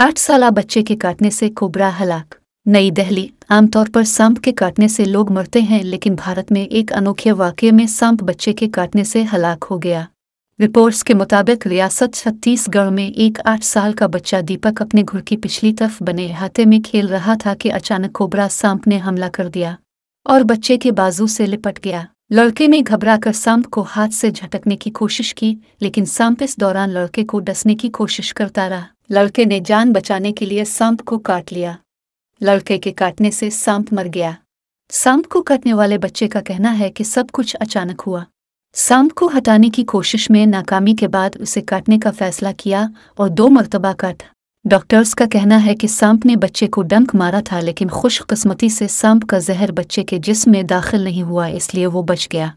आठ साल बच्चे के काटने से कोबरा हलाक नई दिल्ली आमतौर पर सांप के काटने से लोग मरते हैं लेकिन भारत में एक अनोखे वाक्य में सांप बच्चे के काटने से हलाक हो गया रिपोर्ट्स के मुताबिक रियासत छत्तीसगढ़ में एक आठ साल का बच्चा दीपक अपने घर की पिछली तरफ बने हाथे में खेल रहा था कि अचानक कोबरा सांप ने हमला कर दिया और बच्चे के बाजू से लिपट गया लड़के ने घबराकर सांप को हाथ से झटकने की कोशिश की लेकिन सांप इस दौरान लड़के को डसने की कोशिश करता रहा लड़के ने जान बचाने के लिए सांप को काट लिया लड़के के काटने से सांप मर गया सांप को काटने वाले बच्चे का कहना है कि सब कुछ अचानक हुआ सांप को हटाने की कोशिश में नाकामी के बाद उसे काटने का फैसला किया और दो मरतबा काटा डॉक्टर्स का कहना है कि सांप ने बच्चे को डंक मारा था लेकिन खुशकस्मती से सांप का जहर बच्चे के जिस्म में दाखिल नहीं हुआ इसलिए वो बच गया